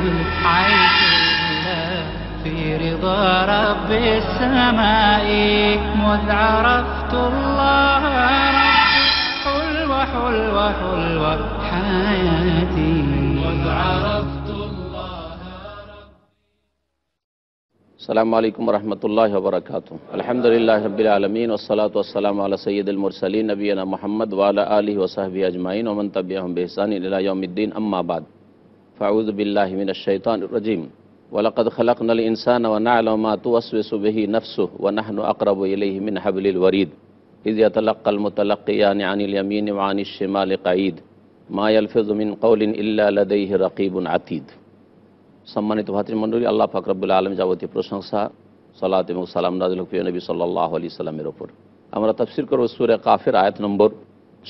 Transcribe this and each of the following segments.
العيش في رضا رب السماء مذ عرفت الله حلوة حلوة حلوة حياتي مذ عرفت الله السلام عليكم ورحمة الله وبركاته الحمد لله رب العالمين والصلاة والسلام على سيد المرسلين نبينا محمد وعلى آله وصحبه أجمعين ومن تبعهم بإحسان إلى يوم الدين أما بعد ফাউদুবিল্লাহ মিনা শৈতান রাজিম ওয়ালাকাদ খালাকনাল ইনসান ওয়ানা আলমা তুয়াসবিহি নফসু ওয়ানাহনু আকরাব ইলাইহি মিন হাবলিল ওয়ারিদ ইজিয়াতালাক্কাল মুতালাক্কিয়ান আনিল ইয়ামিন ওয়া আনিশ শিমাল কাঈদ মা ইয়ালফিযু মিন কওলিন ইল্লা লাদাইহি রাকিবুন আতীদ সম্মানিত ভাতৃমণ্ডলী আল্লাহ ফাকরাবুল আলম যাবতীয় প্রশংসা সালাত এবং সালাম নাজুলফিয় নবী সাল্লাহ আলি সাল্লামের ওপর আমরা তফসির করব সুরে কাফের আয়াত নম্বর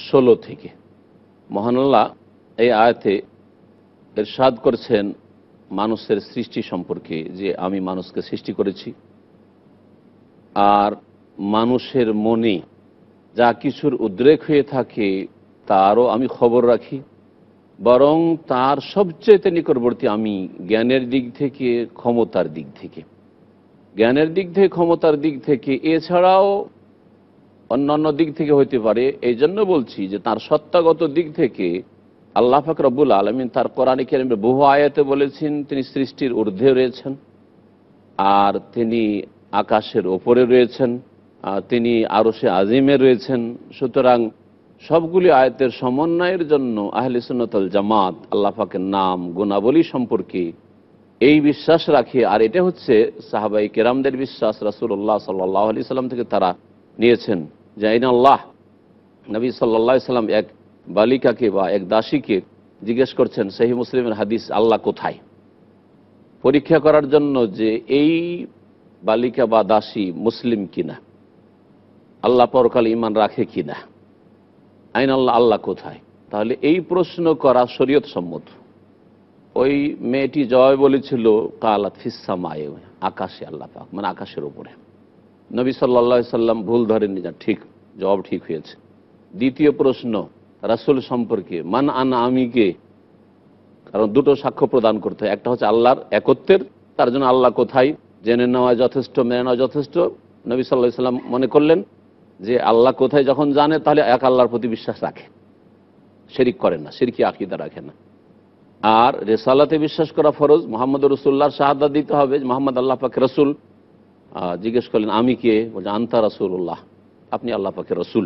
ষোলো থেকে মহানাল্লাহ এই আয়াতে এরশাদ করছেন মানুষের সৃষ্টি সম্পর্কে যে আমি মানুষকে সৃষ্টি করেছি আর মানুষের মনে যা কিছুর উদ্রেক হয়ে থাকে তারও আমি খবর রাখি বরং তার সবচেয়ে নিকটবর্তী আমি জ্ঞানের দিক থেকে ক্ষমতার দিক থেকে জ্ঞানের দিক থেকে ক্ষমতার দিক থেকে এছাড়াও অন্যান্য দিক থেকে হইতে পারে এই জন্য বলছি যে তার সত্তাগত দিক থেকে আল্লাহ ফাকর রব্বুল আলমিন তার কোরআনিক বহু আয়াতে বলেছেন তিনি সৃষ্টির ঊর্ধ্বে রয়েছেন আর তিনি আকাশের ওপরে রয়েছেন তিনি সে আজিমে রয়েছেন সুতরাং সবগুলি আয়তের সমন্বয়ের জন্য আহলে জামাত আল্লাহ নাম গুণাবলী সম্পর্কে এই বিশ্বাস রাখি আর এটা হচ্ছে সাহাবাই কেরামদের বিশ্বাস রাসুল্লাহ সাল্লাহ আলি সাল্লাম থেকে তারা নিয়েছেন আইন আল্লাহ নবী সাল্লাহ সাল্লাম এক বালিকাকে বা এক দাসীকে জিজ্ঞেস করছেন সেই মুসলিমের হাদিস আল্লাহ কোথায় পরীক্ষা করার জন্য যে এই বালিকা বা দাসী মুসলিম কিনা আল্লাহ পরকাল ইমান রাখে কিনা আইন আল্লাহ আল্লাহ কোথায় তাহলে এই প্রশ্ন করা শরীয়ত সম্মত ওই মেয়েটি জয় বলেছিল কালা ফিসা মায়ে আকাশে আল্লাহ পাক মানে আকাশের উপরে নবী সাল্লা সাল্লাম ভুল ধরেননি যা ঠিক জবাব ঠিক হয়েছে দ্বিতীয় প্রশ্ন রাসুল সম্পর্কে মান আন আমিকে কারণ দুটো সাক্ষ্য প্রদান করতে হয় একটা হচ্ছে আল্লাহর একত্বের তার জন্য আল্লাহ কোথায় জেনে নেওয়া যথেষ্ট মেনে নেওয়া যথেষ্ট নবী সাল্লাহ সাল্লাম মনে করলেন যে আল্লাহ কোথায় যখন জানে তাহলে এক আল্লাহর প্রতি বিশ্বাস রাখে শেরিক করেন না শেরিকি আকিদা রাখে না আর রেসালাতে বিশ্বাস করা ফরজ মোহাম্মদ রসুল্লাহর শাহাদা দিতে হবে মোহাম্মদ আল্লাহ পাকে রসুল জিজ্ঞেস করলেন আমি কে বলছে আন্তা রসুল্লাহ আপনি আল্লাহ পাকে রসুল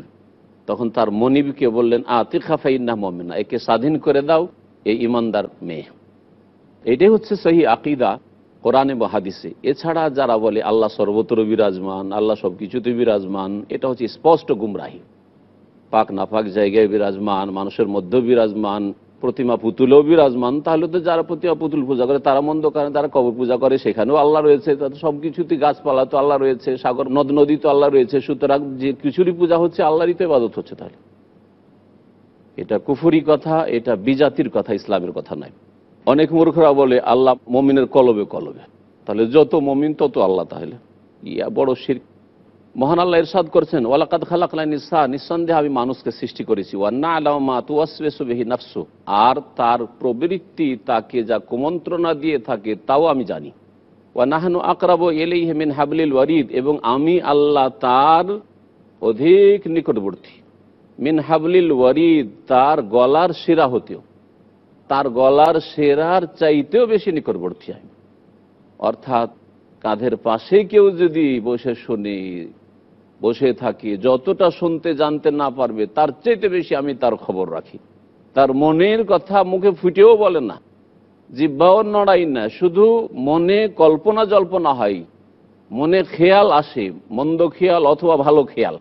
তখন তার মনিবকে বললেন আতির খাফাইন্না মমিনা একে স্বাধীন করে দাও এই ইমানদার মেয়ে এটাই হচ্ছে সহি আকিদা কোরআনে বা এছাড়া যারা বলে আল্লাহ সর্বত্র বিরাজমান আল্লাহ সব কিছুতে বিরাজমান এটা হচ্ছে স্পষ্ট গুমরাহি পাক নাপাক জায়গায় বিরাজমান মানুষের মধ্যে বিরাজমান প্রতিমা পুতুলেও বিরাজমান তাহলে তো যারা প্রতিমা পুতুল পূজা করে তারা মন্দ কারণে তারা কবর পূজা করে সেখানেও আল্লাহ রয়েছে সব কিছুতে গাছপালা তো আল্লাহ রয়েছে সাগর নদ নদী তো আল্লাহ রয়েছে সুতরাং যে কিছুরই পূজা হচ্ছে আল্লাহরই তো ইবাদত হচ্ছে তাহলে এটা কুফুরি কথা এটা বিজাতির কথা ইসলামের কথা নাই অনেক মূর্খরা বলে আল্লাহ মমিনের কলবে কলবে তাহলে যত মমিন তত আল্লাহ তাহলে ইয়া বড় শির মহান আল্লাহ ইরশাদ করছেন ওয়ালাকাদ খালাকলা নিঃসা নিঃসন্দেহে আমি মানুষকে সৃষ্টি করেছি ওয়ান্না আলামা তুয়াসবেসুবিহি নাফসু আর তার প্রবৃত্তি তাকে যা কুমন্ত্রণা দিয়ে থাকে তাও আমি জানি নাহানু আকরাব এলেই হেমিন হাবলিল ওয়ারিদ এবং আমি আল্লাহ তার অধিক নিকটবর্তী মিন হাবলিল ওয়ারিদ তার গলার সেরা হতেও তার গলার সেরার চাইতেও বেশি নিকটবর্তী আমি অর্থাৎ কাঁধের পাশে কেউ যদি বসে শুনি বসে থাকি যতটা শুনতে জানতে না পারবে তার চাইতে বেশি আমি তার খবর রাখি তার মনের কথা মুখে ফুটেও বলে না জিব্বাও নড়াই না শুধু মনে কল্পনা জল্পনা হয় মনে খেয়াল আসে মন্দ খেয়াল অথবা ভালো খেয়াল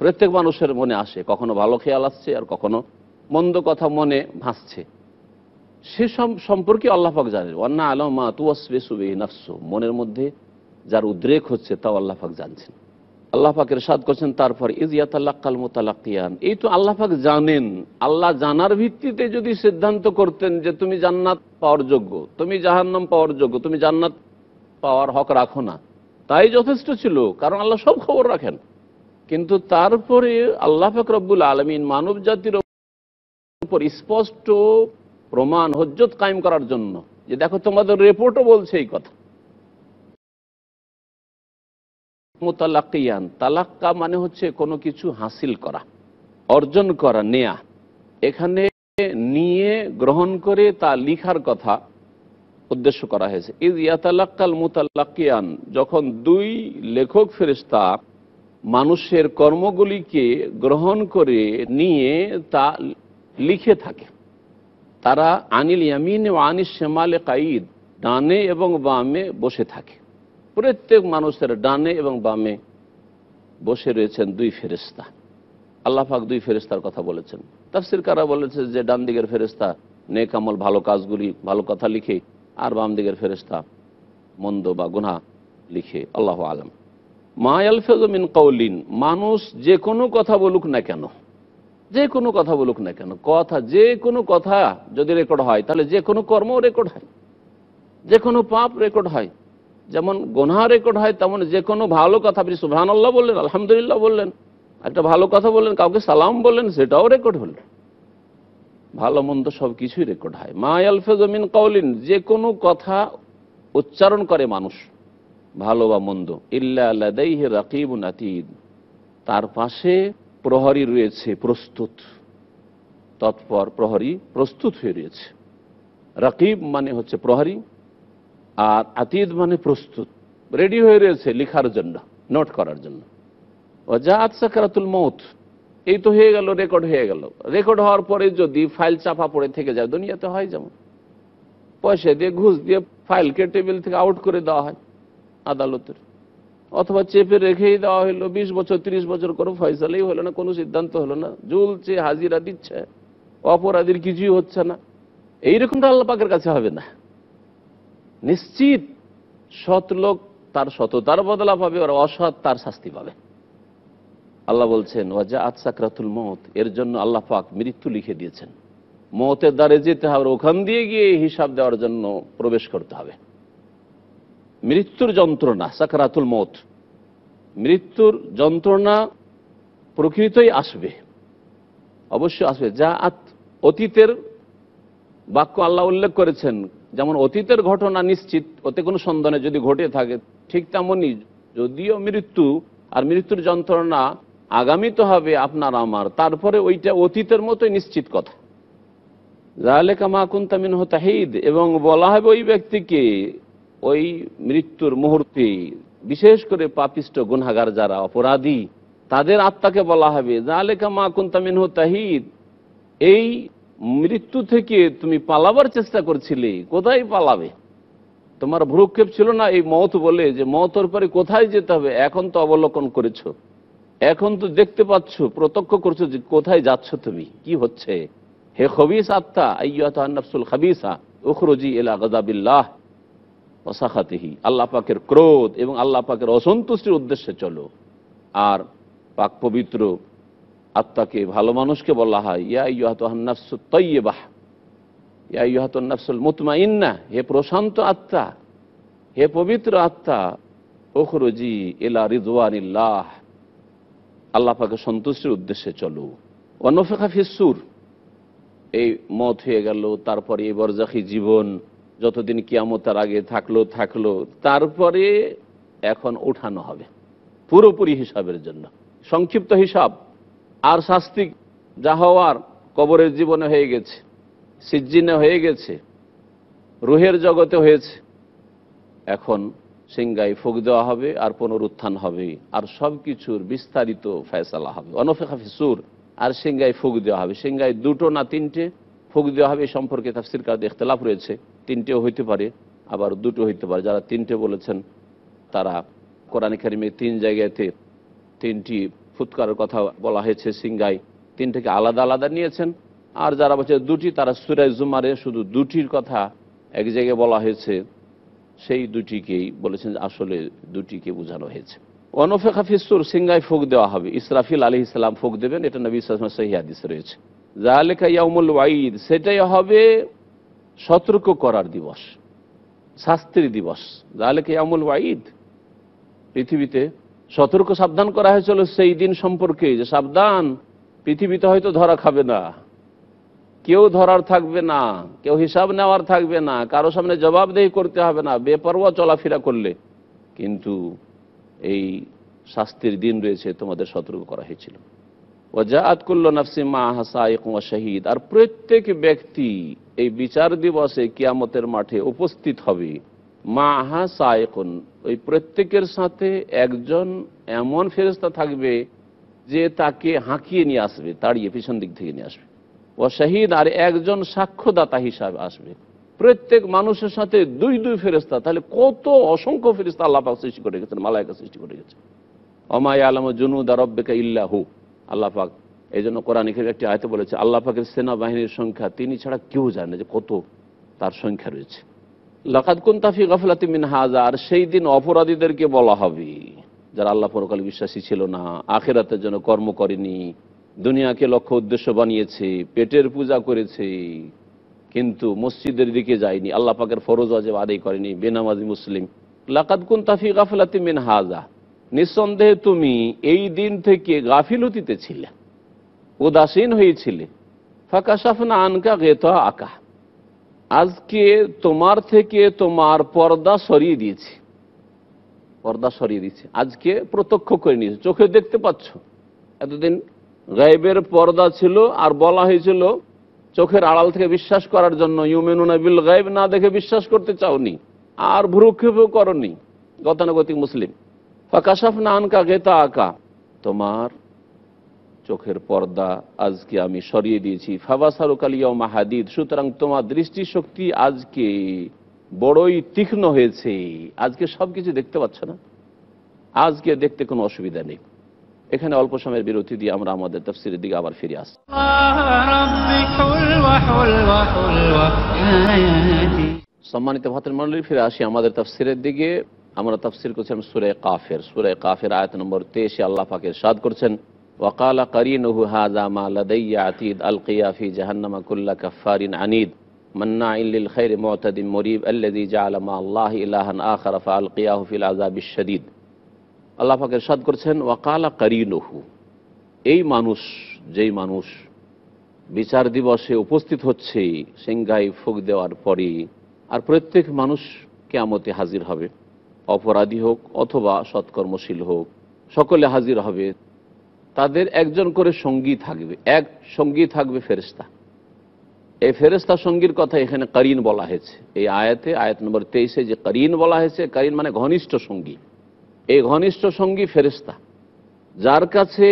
প্রত্যেক মানুষের মনে আসে কখনো ভালো খেয়াল আসছে আর কখনো মন্দ কথা মনে ভাসছে সে সম্পর্কে আল্লাহাক জানে অন্না আলমা তুয়াসবে সুবে নাফসু মনের মধ্যে যার উদ্রেক হচ্ছে তাও আল্লাহাক জানছেন আল্লাহ পাকের সাদ করছেন তারপর ইজিয়াত আল্লাহ কাল মোতালাকিয়ান এই তো আল্লাহ পাক জানেন আল্লাহ জানার ভিত্তিতে যদি সিদ্ধান্ত করতেন যে তুমি জান্নাত পাওয়ার যোগ্য তুমি জাহান্নাম পাওয়ার যোগ্য তুমি জান্নাত পাওয়ার হক রাখো না তাই যথেষ্ট ছিল কারণ আল্লাহ সব খবর রাখেন কিন্তু তারপরে আল্লাহ পাক রব্বুল আলমিন মানব জাতির উপর স্পষ্ট প্রমাণ হজ্জত কায়েম করার জন্য যে দেখো তোমাদের রিপোর্টও বলছে এই কথা মোতালাকিয়ান তালাক্কা মানে হচ্ছে কোনো কিছু হাসিল করা অর্জন করা নেয়া এখানে নিয়ে গ্রহণ করে তা লিখার কথা উদ্দেশ্য করা হয়েছে ইদ ইয়াতালাক্কাল মোতালাকিয়ান যখন দুই লেখক ফেরিস্তা মানুষের কর্মগুলিকে গ্রহণ করে নিয়ে তা লিখে থাকে তারা আনিল ইয়ামিন ও আনিস শ্যামালে কাইদ ডানে এবং বামে বসে থাকে প্রত্যেক মানুষের ডানে এবং বামে বসে রয়েছেন দুই ফেরিস্তা আল্লাহাক দুই ফেরিস্তার কথা বলেছেন তাফসির কারা বলেছে যে ডান দিকের ফেরিস্তা নেক আমল ভালো কাজগুলি ভালো কথা লিখে আর বাম দিকের ফেরিস্তা মন্দ বা গুনা লিখে আল্লাহ আলম মায়াল ফেজমিন কৌলিন মানুষ যে কোনো কথা বলুক না কেন যে কোনো কথা বলুক না কেন কথা যে কোনো কথা যদি রেকর্ড হয় তাহলে যে কোনো কর্ম রেকর্ড হয় যে কোনো পাপ রেকর্ড হয় যেমন গোনা রেকর্ড হয় তেমন যে কোনো ভালো কথা আপনি সুবাহান্লাহ বললেন আলহামদুলিল্লাহ বললেন একটা ভালো কথা বললেন কাউকে সালাম বললেন সেটাও রেকর্ড হল ভালো মন্দ সব কিছুই রেকর্ড হয় মা আলফেজমিন কাউলিন যে কোনো কথা উচ্চারণ করে মানুষ ভালো বা মন্দ ইল্লাহ রাকিব নাতিদ তার পাশে প্রহরী রয়েছে প্রস্তুত তৎপর প্রহরী প্রস্তুত হয়ে রয়েছে রাকিব মানে হচ্ছে প্রহরী আর আতিদ মানে প্রস্তুত রেডি হয়ে রয়েছে লিখার জন্য নোট করার জন্য সাকারাতুল মৌত এই তো হয়ে গেল রেকর্ড হয়ে গেল রেকর্ড হওয়ার পরে যদি ফাইল চাপা পড়ে থেকে যায় দুনিয়াতে হয় যেমন পয়সা দিয়ে ঘুষ দিয়ে ফাইলকে টেবিল থেকে আউট করে দেওয়া হয় আদালতের অথবা চেপে রেখেই দেওয়া হলো বিশ বছর ৩০ বছর কোনো ফয়সালেই হলো না কোনো সিদ্ধান্ত হলো না জুলছে হাজিরা দিচ্ছে অপরাধীর কিছুই হচ্ছে না এইরকমটা আল্লাপাকের কাছে হবে না নিশ্চিত সৎ লোক তার সততার বদলা পাবে আর অসৎ তার শাস্তি পাবে আল্লাহ বলছেন ওয়াজা আত সাকরাতুল মত এর জন্য আল্লাহ পাক মৃত্যু লিখে দিয়েছেন মতের দ্বারে যেতে হবে ওখান দিয়ে গিয়ে হিসাব দেওয়ার জন্য প্রবেশ করতে হবে মৃত্যুর যন্ত্রণা সাকরাতুল মত মৃত্যুর যন্ত্রণা প্রকৃতই আসবে অবশ্য আসবে যা আত অতীতের বাক্য আল্লাহ উল্লেখ করেছেন যেমন অতীতের ঘটনা নিশ্চিত ওতে কোনো সন্ধানে যদি ঘটে থাকে ঠিক তেমনই যদিও মৃত্যু আর মৃত্যুর যন্ত্রণা আগামী তো হবে আপনার আমার তারপরে ওইটা অতীতের মতোই নিশ্চিত কথা জাহালে কামা হতাহিদ এবং বলা হবে ওই ব্যক্তিকে ওই মৃত্যুর মুহূর্তে বিশেষ করে পাপিষ্ট গুনাগার যারা অপরাধী তাদের আত্মাকে বলা হবে জাহালে কামা কুন্তামিন হতাহিদ এই মৃত্যু থেকে তুমি পালাবার চেষ্টা করছিলে কোথায় পালাবে তোমার ভ্রুক্ষেপ ছিল না এই মত বলে যে মতর পরে কোথায় যেতে হবে এখন তো অবলোকন করেছো এখন তো দেখতে পাচ্ছ প্রত্যক্ষ করছো যে কোথায় যাচ্ছ তুমি কি হচ্ছে হে খবিস আত্মা আইয়াতুল খাবিসা উখরজি এলা গজাবিল্লাহ অসাখাতিহি আল্লাহ পাকের ক্রোধ এবং আল্লাহ পাকের অসন্তুষ্টির উদ্দেশ্যে চলো আর পাক পবিত্র আত্মাকে ভালো মানুষকে বলা হয় ইয়া ইহাতহান্নাফস তৈবাহ ইয়া ইহাতন্নাফসুল মুতমা ইন্না হে প্রশান্ত আত্মা হে পবিত্র আত্মা ওখরুজি এলা রিজওয়ানিল্লাহ আল্লাহ পাকে সন্তুষ্টির উদ্দেশ্যে চলো অনফেখা ফিসুর এই মত হয়ে গেল তারপরে এই বরজাখি জীবন যতদিন কিয়ামতার আগে থাকলো থাকলো তারপরে এখন উঠানো হবে পুরোপুরি হিসাবের জন্য সংক্ষিপ্ত হিসাব আর শাস্তি যা হওয়ার কবরের জীবনে হয়ে গেছে সিজ্জিনে হয়ে গেছে রুহের জগতে হয়েছে এখন সিংগায় ফুক দেওয়া হবে আর পুনরুত্থান হবে আর সব কিছুর বিস্তারিত ফেসলা হবে অনফেখাফি সুর আর সিংগায় ফুক দেওয়া হবে সিংগায় দুটো না তিনটে ফুক দেওয়া হবে এই সম্পর্কে তাফসির কাজে ইখতলাফ রয়েছে তিনটেও হইতে পারে আবার দুটো হইতে পারে যারা তিনটে বলেছেন তারা কোরআন খারিমে তিন জায়গাতে তিনটি ফুৎকারের কথা বলা হয়েছে সিঙ্গাই তিনটাকে আলাদা আলাদা নিয়েছেন আর যারা বলছে দুটি তারা সুরাই জুমারে শুধু দুটির কথা এক জায়গায় বলা হয়েছে সেই দুটিকেই বলেছেন আসলে দুটিকে বোঝানো হয়েছে অনফে খাফিসুর সিঙ্গাই ফোক দেওয়া হবে ইসরাফিল আলী ইসলাম ফোক দেবেন এটা নবী ইসলাম সহিদিস রয়েছে জাহালেখা ইয়ামুল ওয়াইদ সেটাই হবে সতর্ক করার দিবস শাস্ত্রী দিবস জাহালেখা ইয়ামুল ওয়াইদ পৃথিবীতে সতর্ক সাবধান করা হয়েছিল সেই দিন সম্পর্কে যে সাবধান পৃথিবীতে হয়তো ধরা খাবে না কেউ ধরার থাকবে না কেউ হিসাব নেওয়ার থাকবে না কারো সামনে জবাবদেহি করতে হবে না বেপরোয়া চলাফেরা করলে কিন্তু এই শাস্তির দিন রয়েছে তোমাদের সতর্ক করা হয়েছিল যা আতকুল্ল নাফসিমা হাসাইকুয়া শাহিদ আর প্রত্যেক ব্যক্তি এই বিচার দিবসে কিয়ামতের মাঠে উপস্থিত হবে মাহা সায়কুন ওই প্রত্যেকের সাথে একজন এমন ফেরস্তা থাকবে যে তাকে হাঁকিয়ে নিয়ে আসবে তাড়িয়ে পিছন দিক থেকে নিয়ে আসবে ও শাহিদ আর একজন সাক্ষ্যদাতা হিসাবে আসবে প্রত্যেক মানুষের সাথে দুই দুই ফেরস্তা তাহলে কত অসংখ্য ফেরিস্তা আল্লাপাক সৃষ্টি করে গেছেন মালায়কা সৃষ্টি করে গেছেন অমায় আলম জুনুদা রব্বেকা ইল্লাহু আল্লাপাক এই জন্য কোরআন একটি আয়তে বলেছে আল্লাহ পাকের সেনাবাহিনীর সংখ্যা তিনি ছাড়া কেউ জানে যে কত তার সংখ্যা রয়েছে লাখাদ কুন্তাফি গফলাতি মিন আর সেই দিন অপরাধীদেরকে বলা হবে যারা আল্লাহ পরকাল বিশ্বাসী ছিল না আখেরাতের জন্য কর্ম করেনি দুনিয়াকে লক্ষ্য উদ্দেশ্য বানিয়েছে পেটের পূজা করেছে কিন্তু মসজিদের দিকে যায়নি আল্লাহ পাকের ফরজ আজেব আদায় করেনি বেনামাজি মুসলিম লাকাদ কুন তাফি গাফলাতি মিন হাজা নিঃসন্দেহে তুমি এই দিন থেকে গাফিলতিতে ছিলে উদাসীন হয়েছিলে ফাঁকা সাফনা আনকা গেতা আকা আজকে তোমার থেকে তোমার পর্দা সরিয়ে দিয়েছি পর্দা সরিয়ে দিয়েছে আজকে প্রত্যক্ষ করে নিয়েছে চোখে দেখতে পাচ্ছ এতদিন গাইবের পর্দা ছিল আর বলা হয়েছিল চোখের আড়াল থেকে বিশ্বাস করার জন্য বিল গাইব না দেখে বিশ্বাস করতে চাওনি আর ভ্রুক্ষেপ করনি গতানুগতিক মুসলিম ফাকাশাফ আনকা গেতা আঁকা তোমার চোখের পর্দা আজকে আমি সরিয়ে দিয়েছি ফাবাসারুকালিয়া মাহাদিদ সুতরাং তোমার দৃষ্টিশক্তি আজকে বড়ই তীক্ষ্ণ হয়েছে আজকে সব কিছু দেখতে পাচ্ছ না আজকে দেখতে কোনো অসুবিধা নেই এখানে অল্প সময়ের বিরতি দিয়ে আমরা আমাদের তফসিলের দিকে আবার ফিরে আস সম্মানিত ভাতের মন্ডলী ফিরে আসি আমাদের তফসিলের দিকে আমরা তফসিল করছিলাম সুরে কাফের সুরে কাফের আয়ত নম্বর তেইশে আল্লাহ পাকে সাদ করছেন ওয়াকালা করিনহু হাজা মা লাদাইয়া আতিদ আলকিয়াফি জাহান্নামা আনিদ মন্না ইল্লিল খৈর মোতদিন আল্লাহ পাকের সাদ করছেন ওয়াকালা করিনহু এই মানুষ যেই মানুষ বিচার দিবসে উপস্থিত হচ্ছে সিংহাই ফুক দেওয়ার পরে আর প্রত্যেক মানুষ কেয়ামতে হাজির হবে অপরাধী হোক অথবা সৎকর্মশীল হোক সকলে হাজির হবে তাদের একজন করে সঙ্গী থাকবে এক সঙ্গী থাকবে ফেরিস্তা এই ফেরিস্তা সঙ্গীর কথা এখানে করিন বলা হয়েছে এই আয়াতে আয়াত নম্বর তেইশে যে করিন বলা হয়েছে করিন মানে ঘনিষ্ঠ সঙ্গী এই ঘনিষ্ঠ সঙ্গী ফেরিস্তা যার কাছে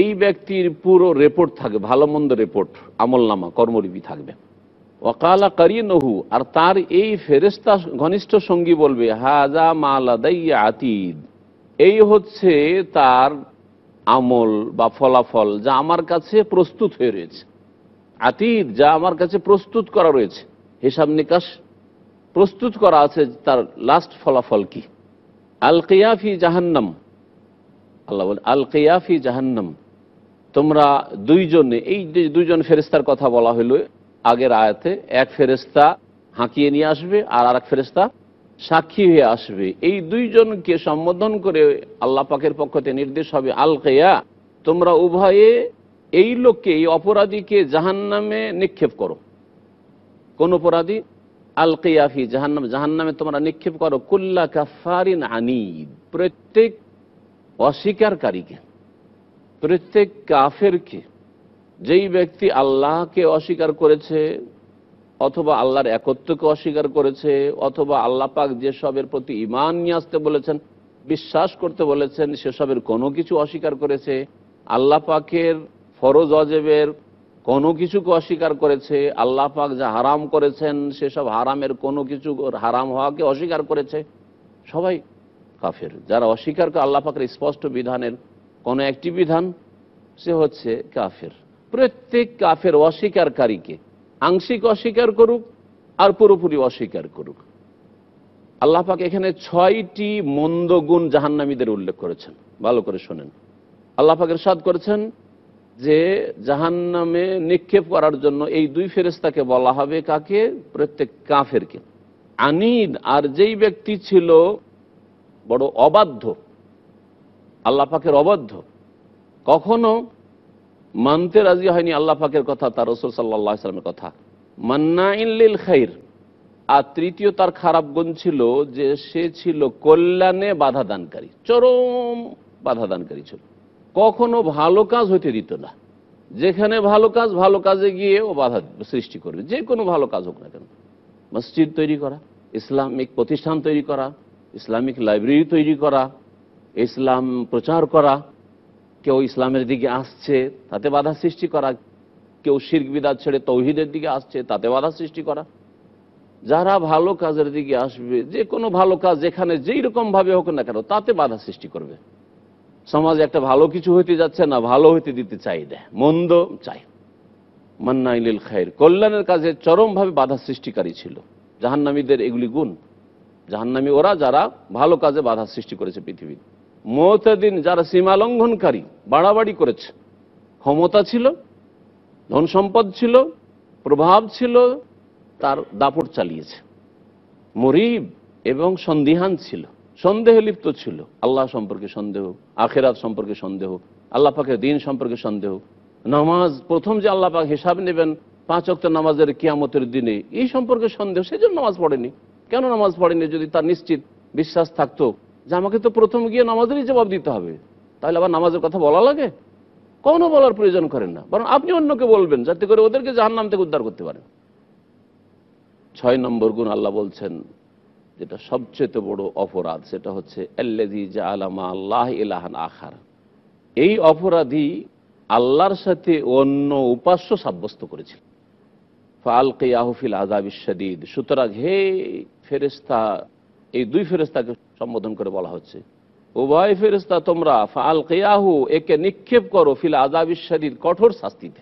এই ব্যক্তির পুরো রেপোর্ট থাকবে ভালো মন্দ রেপোর্ট আমলনামা কর্মলিপি থাকবে ওকালা করিনহু আর তার এই ফেরেস্তা ঘনিষ্ঠ সঙ্গী বলবে হাজা মালাদাই আতিদ এই হচ্ছে তার আমল বা ফলাফল যা আমার কাছে প্রস্তুত হয়ে রয়েছে আতীত যা আমার কাছে প্রস্তুত করা রয়েছে হিসাব নিকাশ প্রস্তুত করা আছে তার লাস্ট ফলাফল কি আল কিয়াফি জাহান্নাম আল্লাহ বল আল কিয়াফি জাহান্নাম তোমরা দুইজনে এই দুইজন ফেরেস্তার কথা বলা হইল আগের আয়াতে এক ফেরিস্তা হাঁকিয়ে নিয়ে আসবে আর আর এক ফেরিস্তা সাক্ষী হয়ে আসবে এই দুইজনকে সম্বোধন করে আল্লাহ পাকের পক্ষতে নির্দেশ হবে আল কেয়া তোমরা উভয়ে এই লোককে এই অপরাধীকে জাহান নামে নিক্ষেপ করো কোন অপরাধী আল কেয়াফি জাহান্নাম জাহান্নামে তোমরা নিক্ষেপ করো কুল্লা কাফারিন আনিদ প্রত্যেক অস্বীকারীকে প্রত্যেক কাফেরকে যেই ব্যক্তি আল্লাহকে অস্বীকার করেছে অথবা আল্লাহর একত্রকে অস্বীকার করেছে অথবা আল্লাহ পাক যেসবের প্রতি ইমান নিয়ে আসতে বলেছেন বিশ্বাস করতে বলেছেন সেসবের কোনো কিছু অস্বীকার করেছে আল্লাহ পাকের ফরজ অজেবের কোনো কিছুকে অস্বীকার করেছে আল্লাহ পাক যা হারাম করেছেন সেসব হারামের কোনো কিছু হারাম হওয়াকে অস্বীকার করেছে সবাই কাফের যারা অস্বীকার করে আল্লাহ পাকের স্পষ্ট বিধানের কোনো একটি বিধান সে হচ্ছে কাফের প্রত্যেক কাফের অস্বীকারীকে আংশিক অস্বীকার করুক আর পুরোপুরি অস্বীকার করুক আল্লাহ পাক এখানে ছয়টি মন্দ গুণ জাহান্নামীদের উল্লেখ করেছেন ভালো করে শোনেন আল্লাহ পাকের সাদ করেছেন যে জাহান্নামে নিক্ষেপ করার জন্য এই দুই ফেরেস্তাকে বলা হবে কাকে প্রত্যেক কাফেরকে আনিদ আর যেই ব্যক্তি ছিল বড় অবাধ্য আল্লাহ পাকের অবাধ্য কখনো মানতে রাজি হয়নি আল্লাহ পাকের কথা তার রসুল সাল্লাহ সাল্লামের কথা মান্না ইনলিল খাইর আর তৃতীয় তার খারাপ গুণ ছিল যে সে ছিল কল্যাণে বাধা দানকারী চরম বাধা দানকারী ছিল কখনো ভালো কাজ হইতে দিত না যেখানে ভালো কাজ ভালো কাজে গিয়ে ও বাধা সৃষ্টি করবে যে কোনো ভালো কাজ হোক না কেন মসজিদ তৈরি করা ইসলামিক প্রতিষ্ঠান তৈরি করা ইসলামিক লাইব্রেরি তৈরি করা ইসলাম প্রচার করা কেউ ইসলামের দিকে আসছে তাতে বাধা সৃষ্টি করা কেউ শির্ক বিদাত ছেড়ে তৌহিদের দিকে আসছে তাতে বাধা সৃষ্টি করা যারা ভালো কাজের দিকে আসবে যে কোনো ভালো কাজ যেখানে যেই রকমভাবে হোক না কেন তাতে বাধা সৃষ্টি করবে সমাজে একটা ভালো কিছু হইতে যাচ্ছে না ভালো হইতে দিতে চাই দেয় মন্দ চাই মান্নাইলিল খায়ের কল্যাণের কাজে চরমভাবে বাধা সৃষ্টিকারী ছিল জাহান্নামীদের এগুলি গুণ জাহান্নামী ওরা যারা ভালো কাজে বাধা সৃষ্টি করেছে পৃথিবীতে মোতাদিন যারা সীমা লঙ্ঘনকারী বাড়াবাড়ি করেছে ক্ষমতা ছিল ধন সম্পদ ছিল প্রভাব ছিল তার দাপট চালিয়েছে মরিব এবং সন্দিহান ছিল সন্দেহ লিপ্ত ছিল আল্লাহ সম্পর্কে সন্দেহ আখেরাত সম্পর্কে সন্দেহ আল্লাহ পাখের দিন সম্পর্কে সন্দেহ নামাজ প্রথম যে আল্লাহ পাক হিসাব নেবেন পাঁচ অক্ত নামাজের কিয়ামতের দিনে এই সম্পর্কে সন্দেহ সেজন্য নামাজ পড়েনি কেন নামাজ পড়েনি যদি তার নিশ্চিত বিশ্বাস থাকতো যে আমাকে তো প্রথম গিয়ে নামাজেরই জবাব দিতে হবে তাহলে আবার নামাজের কথা বলা লাগে কোনো বলার প্রয়োজন করেন না বরং আপনি অন্যকে বলবেন যাতে করে ওদেরকে জাহান নাম থেকে উদ্ধার করতে পারেন ছয় নম্বর গুণ আল্লাহ বলছেন যেটা সবচেয়ে বড় অপরাধ সেটা হচ্ছে আখার এই অপরাধী আল্লাহর সাথে অন্য উপাস্য সাব্যস্ত করেছিল ফাল কেয়াহফিল আজাব ইসাদিদ সুতরাং হে ফেরেস্তা এই দুই ফেরেস্তাকে সম্বোধন করে বলা হচ্ছে উভয় ফেরিস্তা তোমরা ফাল কেয়াহু একে নিক্ষেপ করো ফিল আজাবিশ্বাদীর কঠোর শাস্তিতে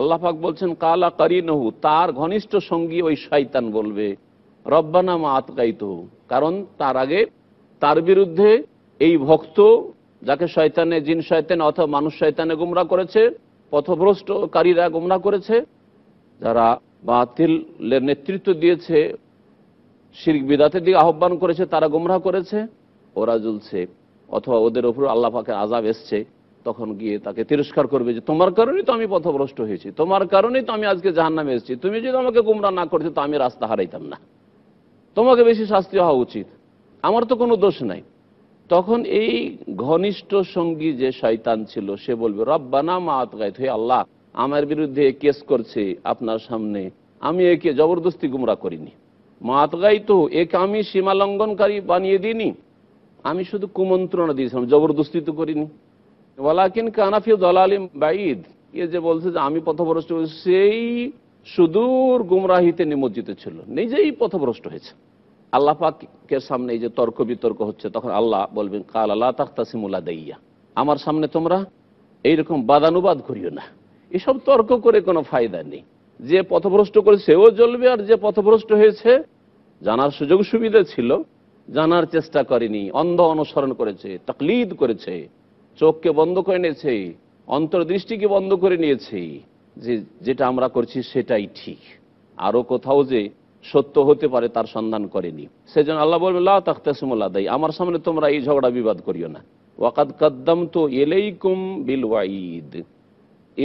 আল্লাহাক বলছেন কালা কারিনহু তার ঘনিষ্ঠ সঙ্গী ওই শয়তান বলবে রব্বানা মা আতকাইত কারণ তার আগে তার বিরুদ্ধে এই ভক্ত যাকে শয়তানে জিন শয়তান অথবা মানুষ শয়তানে গুমরা করেছে পথভ্রষ্টকারীরা গুমরা করেছে যারা বাতিলের নেতৃত্ব দিয়েছে শির বিদাতের দিকে আহ্বান করেছে তারা গুমরাহ করেছে ওরা জ্বলছে অথবা ওদের ওপর আল্লাহ পাকে আজাব এসছে তখন গিয়ে তাকে তিরস্কার করবে যে তোমার কারণেই তো আমি পথভ্রষ্ট হয়েছি তোমার কারণেই তো আমি আজকে জাহান নামে এসেছি তুমি যদি আমাকে গুমরা না করছো তো আমি রাস্তা হারাইতাম না তোমাকে বেশি শাস্তি হওয়া উচিত আমার তো কোনো দোষ নাই তখন এই ঘনিষ্ঠ সঙ্গী যে শয়তান ছিল সে বলবে রব্বানা মা হে আল্লাহ আমার বিরুদ্ধে কেস করছে আপনার সামনে আমি একে জবরদস্তি গুমরা করিনি মাতগাই তো একে আমি সীমালঙ্ঘনকারী বানিয়ে দিইনি আমি শুধু কুমন্ত্রণা দিয়েছিলাম জবরদস্তি তো করিনি ওয়ালাকিন কানাফি দলালিম বাইদ ইয়ে যে বলছে যে আমি পথভ্রষ্ট সেই সুদূর গুমরাহিতে নিমজ্জিত ছিল নিজেই পথভ্রষ্ট হয়েছে আল্লাহ পাকের সামনে এই যে তর্ক বিতর্ক হচ্ছে তখন আল্লাহ বলবেন কাল আল্লাহ তাখতাসিমুল্লা দেইয়া আমার সামনে তোমরা এইরকম বাদানুবাদ করিও না এসব তর্ক করে কোনো ফায়দা নেই যে পথভ্রষ্ট করে সেও জ্বলবে আর যে পথভ্রষ্ট হয়েছে জানার সুযোগ সুবিধা ছিল জানার চেষ্টা করেনি অন্ধ অনুসরণ করেছে তকলিদ করেছে চোখকে বন্ধ করে নিয়েছে অন্তর্দৃষ্টিকে বন্ধ করে নিয়েছে যে যেটা আমরা করছি সেটাই ঠিক আরও কোথাও যে সত্য হতে পারে তার সন্ধান করেনি সেজন্য আল্লাহ বলবে তাখতাসমুল্লা দাই আমার সামনে তোমরা এই ঝগড়া বিবাদ করিও না ওয়াকাদ কদ্দম তো এলেইকুম বিল ওয়াঈদ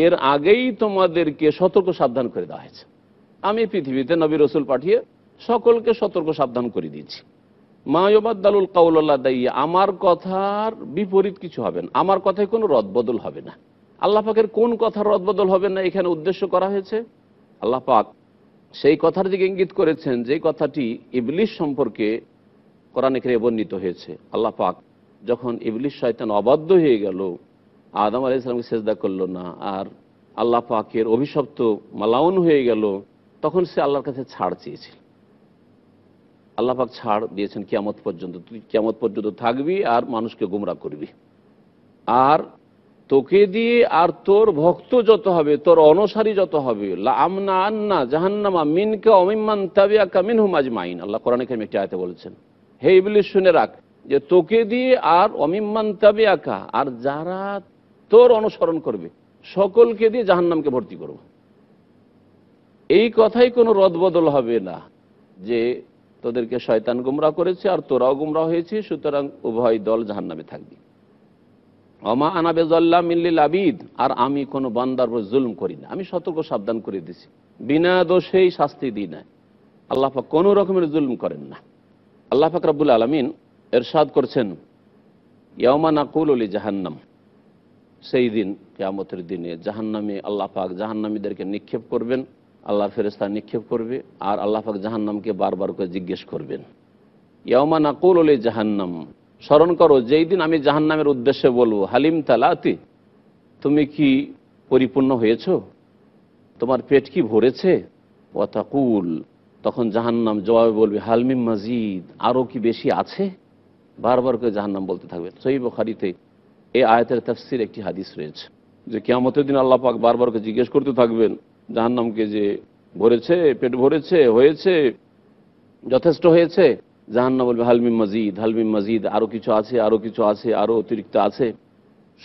এর আগেই তোমাদেরকে সতর্ক সাবধান করে দেওয়া হয়েছে আমি পৃথিবীতে নবী রসুল পাঠিয়ে সকলকে সতর্ক সাবধান করে দিয়েছি মায়বাদ্দালুল কাউল্লা দাইয়া আমার কথার বিপরীত কিছু হবে না আমার কথায় কোনো রদবদল হবে না আল্লাহ পাকের কোন কথার রদবদল হবে না এখানে উদ্দেশ্য করা হয়েছে আল্লাহ পাক সেই কথার দিকে ইঙ্গিত করেছেন যে কথাটি ইবলিশ সম্পর্কে কোরআনে কেড়ে বর্ণিত হয়েছে আল্লাহ পাক যখন ইবলিশ শয়তান অবাধ্য হয়ে গেল আদম আলি ইসলামকে সেজদা করল না আর আল্লাহ পাকের অভিশপ্ত মালাউন হয়ে গেল তখন সে আল্লাহর কাছে ছাড় চেয়েছিল আল্লাহাক ছাড় দিয়েছেন কেমত পর্যন্ত তুই কেমত পর্যন্ত থাকবি আর মানুষকে গুমরা করবি আর তোকে দিয়ে আর তোর ভক্ত যত হবে তোর অনসারী যত হবে আমনা আন্না জাহান্নামা মিনকা অমিমান তাবিয়া কামিন হুমাজমাইন আল্লাহ কোরআন এখানে একটি আয়তে বলেছেন হে ইবলি শুনে রাখ যে তোকে দিয়ে আর অমিমান তাবিয়াকা আর যারা তোর অনুসরণ করবে সকলকে দিয়ে জাহান্নামকে ভর্তি করব এই কথাই কোনো রদবদল হবে না যে তোদেরকে শয়তান গুমরা করেছে আর তোরাও গুমরা হয়েছে সুতরাং উভয় দল জাহান্নামে থাকবে থাকবি অমা জল্লা মিল্লিল আবিদ আর আমি কোনো বান্দার উপর জুলম করি না আমি সতর্ক সাবধান করে দিছি বিনা দোষেই শাস্তি দিই না আল্লাহাক কোনো রকমের জুলম করেন না আল্লাহ ফাক রাবুল আলমিন এরশাদ করছেন ইয়মা নাকুল অলি জাহান্নাম সেই দিন কেয়ামতের দিনে জাহান্নামে আল্লাহ পাক জাহান্নামীদেরকে নিক্ষেপ করবেন আল্লাহ ফেরেস্তা নিক্ষেপ করবে আর আল্লাহ জাহান্নামকে বারবার করে জিজ্ঞেস করবেন ইয়মা নাকুল অলি জাহান্নাম স্মরণ করো যেই দিন আমি জাহান্নামের উদ্দেশ্যে বলবো হালিম তালাতি তুমি কি পরিপূর্ণ হয়েছ তোমার পেট কি ভরেছে অতাকুল তখন জাহান্নাম জবাবে বলবে হালমিম মাজিদ আরও কি বেশি আছে বারবার করে জাহান্নাম বলতে থাকবে সেই বখারিতে এই আয়াতের তাফসির একটি হাদিস রয়েছে যে কেমতের দিন আল্লাহ পাক বারবার করে জিজ্ঞেস করতে থাকবেন জাহান্নামকে যে ভরেছে পেট ভরেছে হয়েছে যথেষ্ট হয়েছে জাহান্ন বলবে হালমি মজিদ হালমি মজিদ আরও কিছু আছে আরও কিছু আছে আরও অতিরিক্ত আছে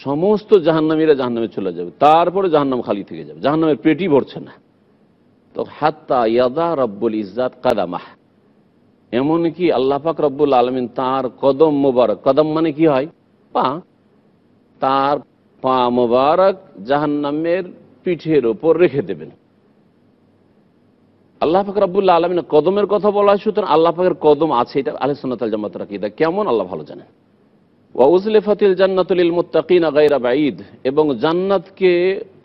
সমস্ত জাহান্নামীরা জাহান্নামে চলে যাবে তারপরে জাহান্নাম খালি থেকে যাবে জাহান্নামের পেটই ভরছে না তো হাত্তা ইয়াদা রব্বুল ইজাত কাদামাহ এমনকি আল্লাহাক রব্বুল আলমিন তার কদম মোবারক কদম মানে কি হয় পা তার পা মোবারক জাহান্নামের পিঠের ওপর রেখে দেবেন আল্লাহ পাক রাবুল্লাহ আলমিন কদমের কথা বলা হয় সুতরাং আল্লাহ ফাকের কদম আছে এটা আলহ সোনাতাল জামাত রাকিদা কেমন আল্লাহ ভালো জানেন ওয়াউজলেফাতিল জান্নাতুল মুত্তাকিনা গাইরা বাঈদ এবং জান্নাতকে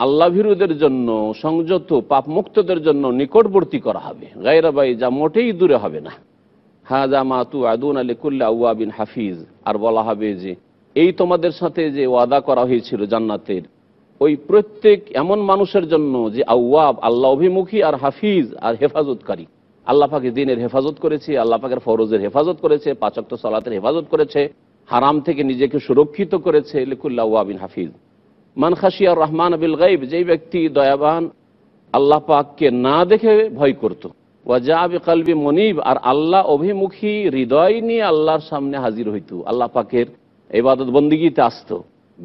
আল্লাহ ভিরুদের জন্য সংযত পাপ মুক্তদের জন্য নিকটবর্তী করা হবে গাইরা বাঈদ যা মোটেই দূরে হবে না হাজা মাতু আদুন আলিকুল্লা আউয়াবিন হাফিজ আর বলা হবে যে এই তোমাদের সাথে যে ওয়াদা করা হয়েছিল জান্নাতের ওই প্রত্যেক এমন মানুষের জন্য যে আওয়াব আল্লাহ অভিমুখী আর হাফিজ আর হেফাজতকারী আল্লাহ পাকে দিনের হেফাজত করেছে আল্লাহ পাকের ফরজের হেফাজত করেছে পাচক্ত সালাতের হেফাজত করেছে হারাম থেকে নিজেকে সুরক্ষিত করেছে লিকুল্লাউবিন হাফিজ মান আর রহমান আবিল গাইব যেই ব্যক্তি দয়াবান আল্লাহ পাককে না দেখে ভয় করত ওয়াজাবি কালবি মনিব আর আল্লাহ অভিমুখী হৃদয় নিয়ে আল্লাহর সামনে হাজির হইত আল্লাহ পাকের এবাদত বন্দিগিতে আসতো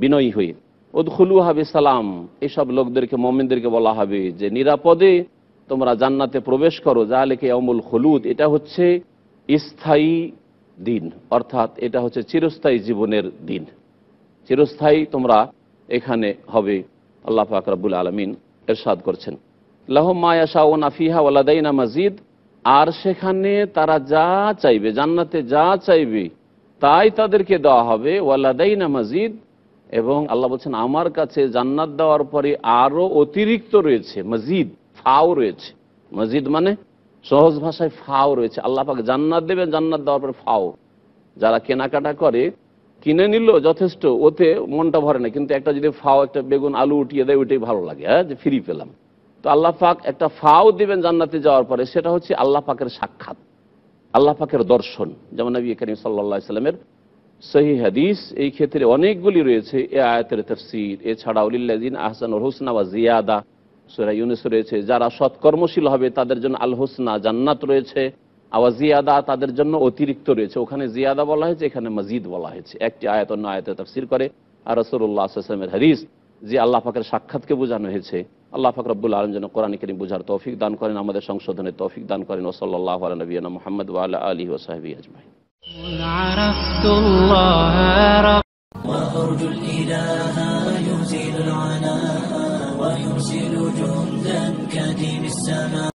বিনয়ী হয়ে উদ্খুলু হবে সালাম এইসব লোকদেরকে মমিনদেরকে বলা হবে যে নিরাপদে তোমরা জান্নাতে প্রবেশ করো যা লেখে অমুল হলুদ এটা হচ্ছে স্থায়ী দিন অর্থাৎ এটা হচ্ছে চিরস্থায়ী জীবনের দিন চিরস্থায়ী তোমরা এখানে হবে আল্লাহ ফাকরাবুল আলমিন এরশাদ করছেন লাহমায়া শাহ নাফিহা ওয়ালাদাইনা মজিদ আর সেখানে তারা যা চাইবে জান্নাতে যা চাইবে তাই তাদেরকে দেওয়া হবে ওয়ালাদাইনা মজিদ এবং আল্লাহ বলছেন আমার কাছে জান্নাত দেওয়ার পরে আরও অতিরিক্ত রয়েছে মসজিদ ফাও রয়েছে মসজিদ মানে সহজ ভাষায় ফাও রয়েছে আল্লাহ পাকে জান্নাত দেবেন জান্নাত দেওয়ার পরে ফাও যারা কেনাকাটা করে কিনে নিল যথেষ্ট ওতে মনটা ভরে না কিন্তু একটা যদি ফাও একটা বেগুন আলু উঠিয়ে দেয় ওইটাই ভালো লাগে হ্যাঁ যে ফিরি পেলাম তো আল্লাহ পাক একটা ফাও দিবেন জান্নাতে যাওয়ার পরে সেটা হচ্ছে আল্লাহ পাকের সাক্ষাৎ আল্লাহ পাকের দর্শন যেমন নবী করিম সাল্লা সাল্লামের সহি হাদিস এই ক্ষেত্রে অনেকগুলি রয়েছে এ আয়াতের তফসির এছাড়া উলিল্লাদিন আহসান হোসনা বা জিয়াদা সুরা ইউনুস রয়েছে যারা সৎকর্মশীল হবে তাদের জন্য আল হোসনা জান্নাত রয়েছে আবার জিয়াদা তাদের জন্য অতিরিক্ত রয়েছে ওখানে জিয়াদা বলা হয়েছে এখানে মজিদ বলা হয়েছে একটি আয়াত অন্য আয়াতে তফসির করে আর রসুল্লাহ আসলামের হাদিস যে আল্লাহ ফাকের সাক্ষাৎকে বোঝানো হয়েছে আল্লাহ ফাকর রব্বুল আলম যেন কোরআন করিম বুঝার তৌফিক দান করেন আমাদের সংশোধনের তৌফিক দান করেন ওসল্লাহ আলী মোহাম্মদ ওয়াল আলী ওসাহাবি আজমাই عرفت الله رب وأرجو الإله يزيل العناء ويرسل جندا كديم السماء